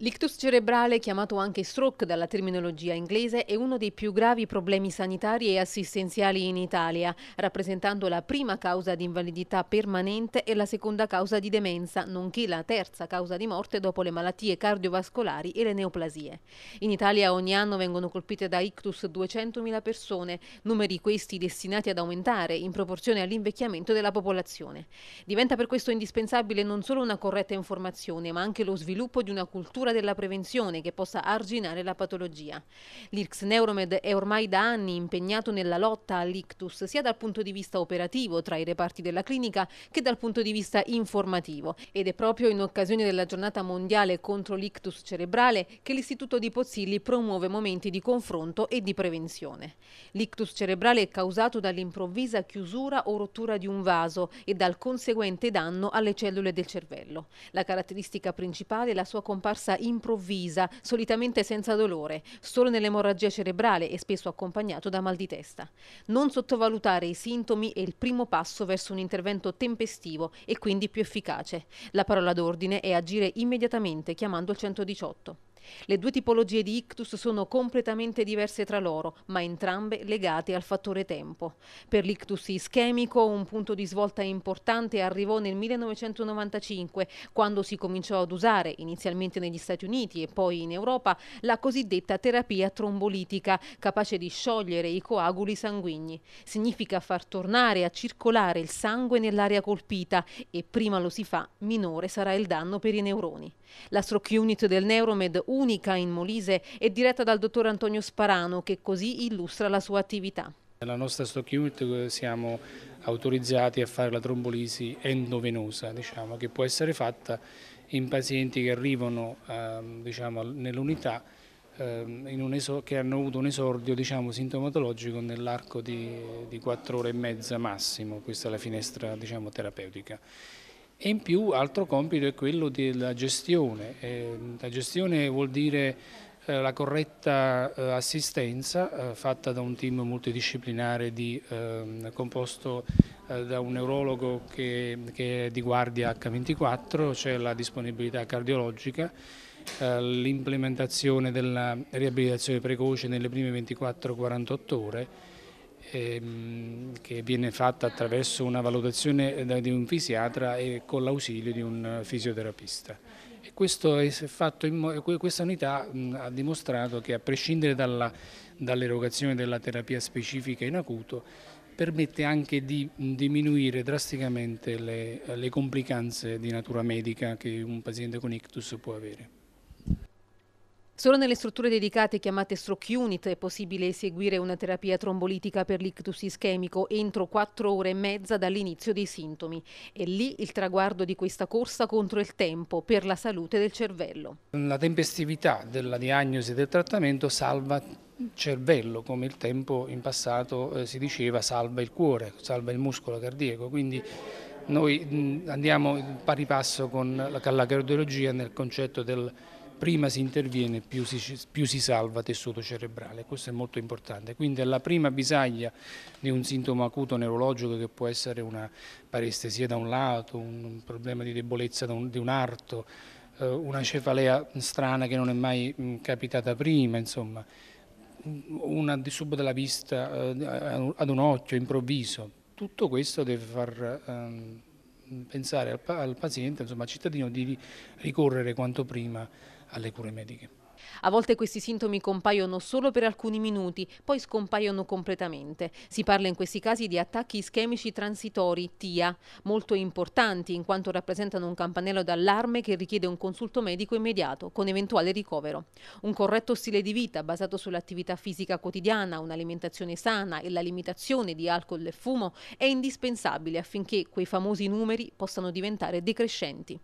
L'ictus cerebrale, chiamato anche stroke dalla terminologia inglese, è uno dei più gravi problemi sanitari e assistenziali in Italia, rappresentando la prima causa di invalidità permanente e la seconda causa di demenza, nonché la terza causa di morte dopo le malattie cardiovascolari e le neoplasie. In Italia ogni anno vengono colpite da ictus 200.000 persone, numeri questi destinati ad aumentare in proporzione all'invecchiamento della popolazione. Diventa per questo indispensabile non solo una corretta informazione, ma anche lo sviluppo di una cultura misura della prevenzione che possa arginare la patologia. L'IRX Neuromed è ormai da anni impegnato nella lotta all'ictus, sia dal punto di vista operativo tra i reparti della clinica che dal punto di vista informativo. Ed è proprio in occasione della giornata mondiale contro l'ictus cerebrale che l'Istituto di Pozzilli promuove momenti di confronto e di prevenzione. L'ictus cerebrale è causato dall'improvvisa chiusura o rottura di un vaso e dal conseguente danno alle cellule del cervello. La caratteristica principale è la sua comparsa improvvisa, solitamente senza dolore, solo nell'emorragia cerebrale e spesso accompagnato da mal di testa. Non sottovalutare i sintomi è il primo passo verso un intervento tempestivo e quindi più efficace. La parola d'ordine è agire immediatamente chiamando il 118. Le due tipologie di ictus sono completamente diverse tra loro, ma entrambe legate al fattore tempo. Per l'ictus ischemico un punto di svolta importante arrivò nel 1995, quando si cominciò ad usare, inizialmente negli Stati Uniti e poi in Europa, la cosiddetta terapia trombolitica, capace di sciogliere i coaguli sanguigni. Significa far tornare a circolare il sangue nell'area colpita e prima lo si fa, minore sarà il danno per i neuroni. La stroke unit del Neuromed 1 unica in Molise e diretta dal dottor Antonio Sparano che così illustra la sua attività. Nella nostra stock unit eh, siamo autorizzati a fare la trombolisi endovenosa diciamo, che può essere fatta in pazienti che arrivano eh, diciamo, nell'unità eh, che hanno avuto un esordio diciamo, sintomatologico nell'arco di, quattro ore e mezza massimo, questa è la finestra diciamo, terapeutica. E in più altro compito è quello della gestione. Eh, la gestione vuol dire eh, la corretta eh, assistenza eh, fatta da un team multidisciplinare di, ehm, composto eh, da un neurologo che, che, è di guardia H24, c'è cioè la disponibilità cardiologica, eh, l'implementazione della riabilitazione precoce nelle prime 24-48 ore Ehm, che viene fatta attraverso una valutazione eh, di un fisiatra e con l'ausilio di un fisioterapista. In, questa unità ha dimostrato che a prescindere dall'erogazione dall della terapia specifica in acuto permette anche di diminuire drasticamente le, le complicanze di natura medica che un paziente con ictus può avere. Solo nelle strutture dedicate chiamate stroke unit è possibile eseguire una terapia trombolitica per l'ictus ischemico entro 4 ore e mezza dall'inizio dei sintomi. È lì il traguardo di questa corsa contro il tempo per la salute del cervello. La tempestività della diagnosi e del trattamento salva cervello, come il tempo in passato eh, si diceva salva il cuore, salva il muscolo cardiaco, quindi noi mh, mm, andiamo pari passo con la cardiologia nel concetto del prima si interviene più si, più si, salva tessuto cerebrale, questo è molto importante, quindi è la prima bisaglia di un sintomo acuto neurologico che può essere una parestesia da un lato, un problema di debolezza di un arto, eh, una cefalea strana che non è mai mm, capitata prima, insomma un sub della vista eh, ad un occhio improvviso, tutto questo deve far... Ehm, pensare al, al paziente, insomma al cittadino, di ricorrere quanto prima alle cure mediche. A volte questi sintomi compaiono solo per alcuni minuti, poi scompaiono completamente. Si parla in questi casi di attacchi ischemici transitori, TIA, molto importanti in quanto rappresentano un campanello d'allarme che richiede un consulto medico immediato con eventuale ricovero. Un corretto stile di vita basato sull'attività fisica quotidiana, un'alimentazione sana e la limitazione di alcol e fumo è indispensabile affinché quei famosi numeri possano diventare decrescenti.